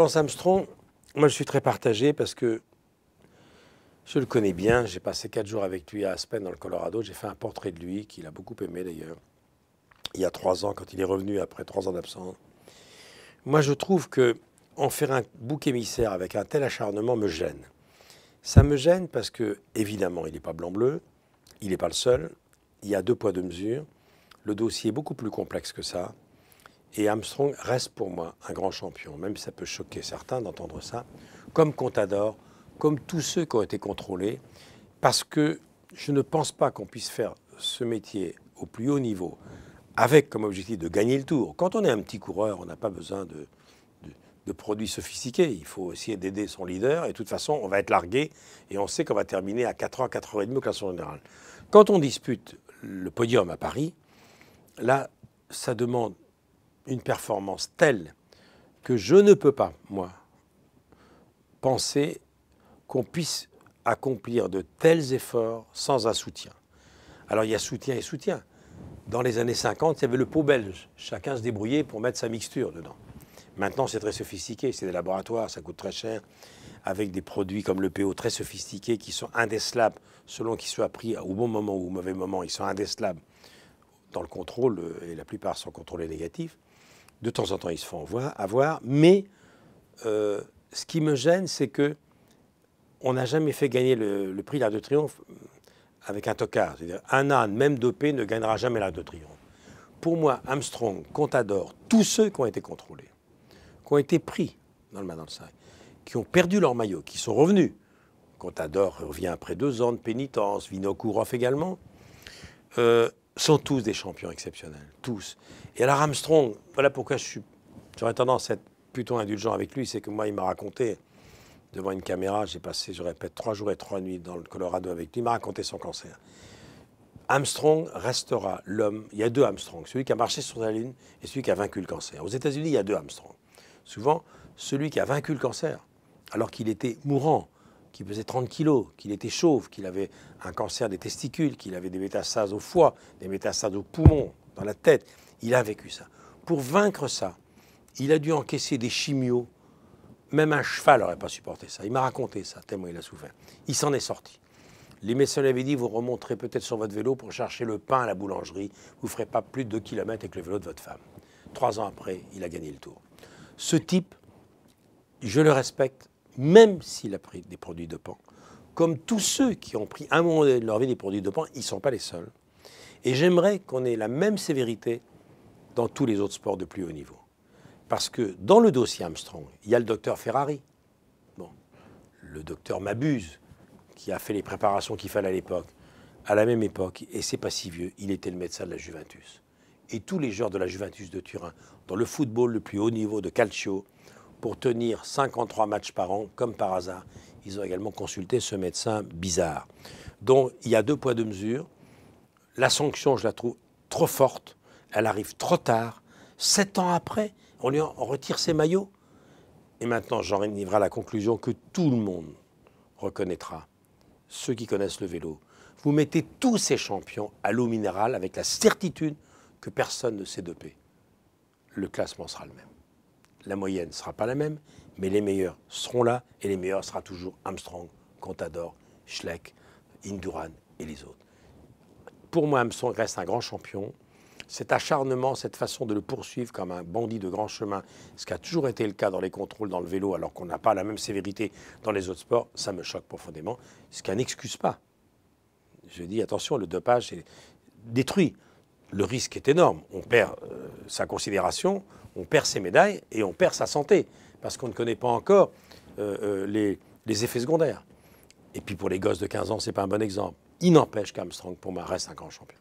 Lance Armstrong, moi je suis très partagé parce que je le connais bien. J'ai passé quatre jours avec lui à Aspen, dans le Colorado. J'ai fait un portrait de lui qu'il a beaucoup aimé d'ailleurs. Il y a trois ans, quand il est revenu après trois ans d'absence. Moi, je trouve que en faire un bouc émissaire avec un tel acharnement me gêne. Ça me gêne parce que, évidemment, il n'est pas blanc-bleu, il n'est pas le seul, il y a deux poids, deux mesures. Le dossier est beaucoup plus complexe que ça. Et Armstrong reste pour moi un grand champion, même si ça peut choquer certains d'entendre ça, comme Contador, comme tous ceux qui ont été contrôlés, parce que je ne pense pas qu'on puisse faire ce métier au plus haut niveau avec comme objectif de gagner le tour. Quand on est un petit coureur, on n'a pas besoin de, de, produits sophistiqués. Il faut essayer d'aider son leader et de toute façon, on va être largué et on sait qu'on va terminer à 4h, 4h30 au classement général. Quand on dispute le podium à Paris, là, ça demande une performance telle que je ne peux pas, moi, penser qu'on puisse accomplir de tels efforts sans un soutien. Alors il y a soutien et soutien. Dans les années 50, il y avait le pot belge. Chacun se débrouillait pour mettre sa mixture dedans. Maintenant, c'est très sophistiqué, c'est des laboratoires, ça coûte très cher, avec des produits comme le PO très sophistiqués qui sont indécelables selon qu'ils soient pris au bon moment ou au mauvais moment. Ils sont indécelables dans le contrôle euh, et la plupart sont contrôlés négatifs. De temps en temps, ils se font avoir, mais euh, ce qui me gêne, c'est que on n'a jamais fait gagner le, prix prix l'art de Triomphe avec un tocard. un âne, même dopé, ne gagnera jamais l'art de Triomphe. Pour moi, Armstrong, Contador, tous ceux qui ont été contrôlés, qui ont été pris dans le main dans qui ont perdu leur maillot, qui sont revenus, Contador revient après deux ans de pénitence, Vinokourov également, euh, sont tous des champions exceptionnels, tous. Et alors Armstrong, voilà pourquoi je j'aurais tendance à être plutôt indulgent avec lui, c'est que moi, il m'a raconté, devant une caméra, j'ai passé, je répète, trois jours et trois nuits dans le Colorado avec lui, il m'a raconté son cancer. Armstrong restera l'homme, il y a deux Armstrong, celui qui a marché sur la Lune et celui qui a vaincu le cancer. Aux États-Unis, il y a deux Armstrong. Souvent, celui qui a vaincu le cancer, alors qu'il était mourant, qui pesait 30 kilos, qu'il était chauve, qu'il avait un cancer des testicules, qu'il avait des métastases au foie, des métastases au poumon, dans la tête. Il a vécu ça. Pour vaincre ça, il a dû encaisser des chimios. Même un cheval n'aurait pas supporté ça. Il m'a raconté ça, tellement il a souffert. Il s'en est sorti. Les médecins lui avaient dit, vous remonterez peut-être sur votre vélo pour chercher le pain à la boulangerie. Vous ne ferez pas plus de 2 km avec le vélo de votre femme. Trois ans après, il a gagné le tour. Ce type, je le respecte, même s'il a pris des produits dopants, comme tous ceux qui ont pris un moment de leur vie des produits dopants, ils ne sont pas les seuls. Et j'aimerais qu'on ait la même sévérité dans tous les autres sports de plus haut niveau. Parce que dans le dossier Armstrong, il y a le docteur Ferrari. Bon, le docteur Mabuse, qui a fait les préparations qu'il fallait à l'époque, à la même époque, et c'est pas si vieux, il était le médecin de la Juventus. Et tous les joueurs de la Juventus de Turin, dans le football le plus haut niveau de calcio, pour tenir 53 matchs par an, comme par hasard. Ils ont également consulté ce médecin bizarre. Donc il y a deux poids, deux mesures. La sanction, je la trouve trop forte. Elle arrive trop tard. Sept ans après, on lui en, retire ses maillots. Et maintenant, j'en arrive à la conclusion que tout le monde reconnaîtra, ceux qui connaissent le vélo. Vous mettez tous ces champions à l'eau minérale avec la certitude que personne ne s'est dopé. Le classement sera le même la moyenne ne sera pas la même, mais les meilleurs seront là, et les meilleurs sera toujours Armstrong, Contador, Schleck, Induran et les autres. Pour moi, Armstrong reste un grand champion. Cet acharnement, cette façon de le poursuivre comme un bandit de grand chemin, ce qui a toujours été le cas dans les contrôles, dans le vélo, alors qu'on n'a pas la même sévérité dans les autres sports, ça me choque profondément, ce qui n'excuse pas. Je dis, attention, le dopage est détruit. Le risque est énorme. On perd euh, sa considération, on perd ses médailles et on perd sa santé, parce qu'on ne connaît pas encore euh, euh, les, les, effets secondaires. Et puis pour les gosses de 15 ans, ce n'est pas un bon exemple. Il n'empêche qu'Armstrong, pour moi, reste un grand champion.